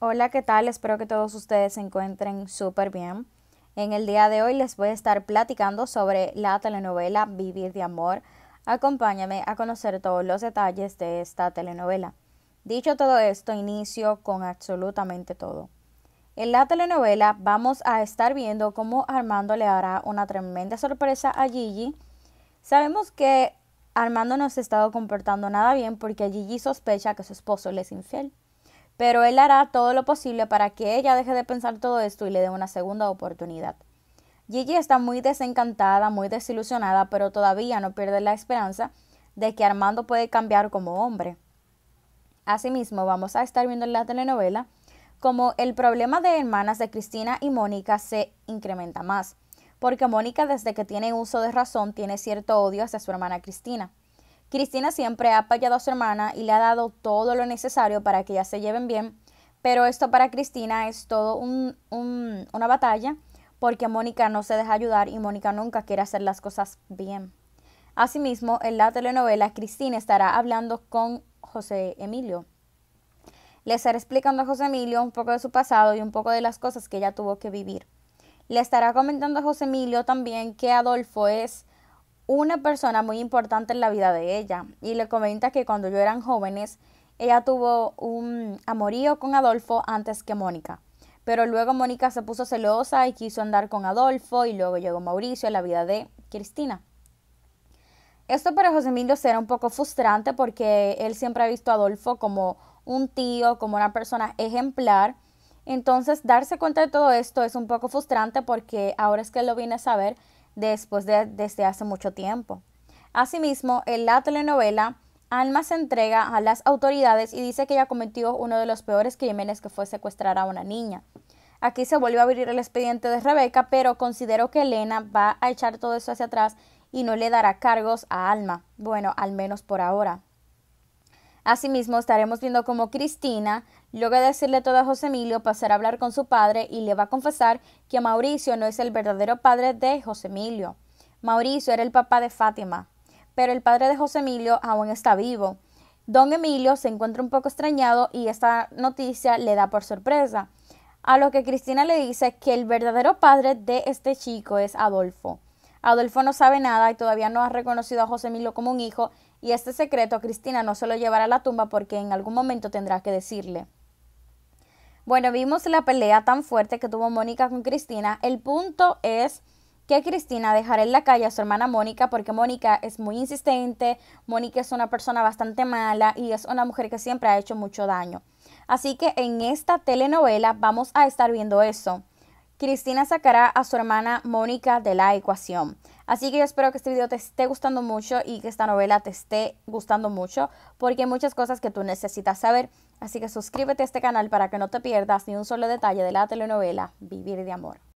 Hola, ¿qué tal? Espero que todos ustedes se encuentren súper bien. En el día de hoy les voy a estar platicando sobre la telenovela Vivir de Amor. Acompáñame a conocer todos los detalles de esta telenovela. Dicho todo esto, inicio con absolutamente todo. En la telenovela vamos a estar viendo cómo Armando le hará una tremenda sorpresa a Gigi. Sabemos que Armando no se ha estado comportando nada bien porque Gigi sospecha que su esposo le es infiel pero él hará todo lo posible para que ella deje de pensar todo esto y le dé una segunda oportunidad. Gigi está muy desencantada, muy desilusionada, pero todavía no pierde la esperanza de que Armando puede cambiar como hombre. Asimismo, vamos a estar viendo en la telenovela como el problema de hermanas de Cristina y Mónica se incrementa más, porque Mónica desde que tiene uso de razón tiene cierto odio hacia su hermana Cristina. Cristina siempre ha apoyado a su hermana y le ha dado todo lo necesario para que ellas se lleven bien, pero esto para Cristina es todo un, una batalla porque Mónica no se deja ayudar y Mónica nunca quiere hacer las cosas bien. Asimismo, en la telenovela Cristina estará hablando con José Emilio. Le estará explicando a José Emilio un poco de su pasado y un poco de las cosas que ella tuvo que vivir. Le estará comentando a José Emilio también que Adolfo es una persona muy importante en la vida de ella y le comenta que cuando yo eran jóvenes, ella tuvo un amorío con Adolfo antes que Mónica. Pero luego Mónica se puso celosa y quiso andar con Adolfo y luego llegó Mauricio a la vida de Cristina. Esto para José Emilio era un poco frustrante porque él siempre ha visto a Adolfo como un tío, como una persona ejemplar. Entonces darse cuenta de todo esto es un poco frustrante porque ahora es que lo viene a saber después de, desde hace mucho tiempo. Asimismo, en la telenovela, Alma se entrega a las autoridades y dice que ella cometió uno de los peores crímenes que fue secuestrar a una niña. Aquí se volvió a abrir el expediente de Rebeca, pero considero que Elena va a echar todo eso hacia atrás y no le dará cargos a Alma. Bueno, al menos por ahora. Asimismo, estaremos viendo cómo Cristina luego de decirle todo a José Emilio, pasar a hablar con su padre y le va a confesar que Mauricio no es el verdadero padre de José Emilio. Mauricio era el papá de Fátima, pero el padre de José Emilio aún está vivo. Don Emilio se encuentra un poco extrañado y esta noticia le da por sorpresa, a lo que Cristina le dice que el verdadero padre de este chico es Adolfo. Adolfo no sabe nada y todavía no ha reconocido a José Emilio como un hijo y este secreto a Cristina no se lo llevará a la tumba porque en algún momento tendrá que decirle. Bueno, vimos la pelea tan fuerte que tuvo Mónica con Cristina. El punto es que Cristina dejará en la calle a su hermana Mónica porque Mónica es muy insistente, Mónica es una persona bastante mala y es una mujer que siempre ha hecho mucho daño. Así que en esta telenovela vamos a estar viendo eso. Cristina sacará a su hermana Mónica de la ecuación. Así que yo espero que este video te esté gustando mucho y que esta novela te esté gustando mucho porque hay muchas cosas que tú necesitas saber. Así que suscríbete a este canal para que no te pierdas ni un solo detalle de la telenovela Vivir de Amor.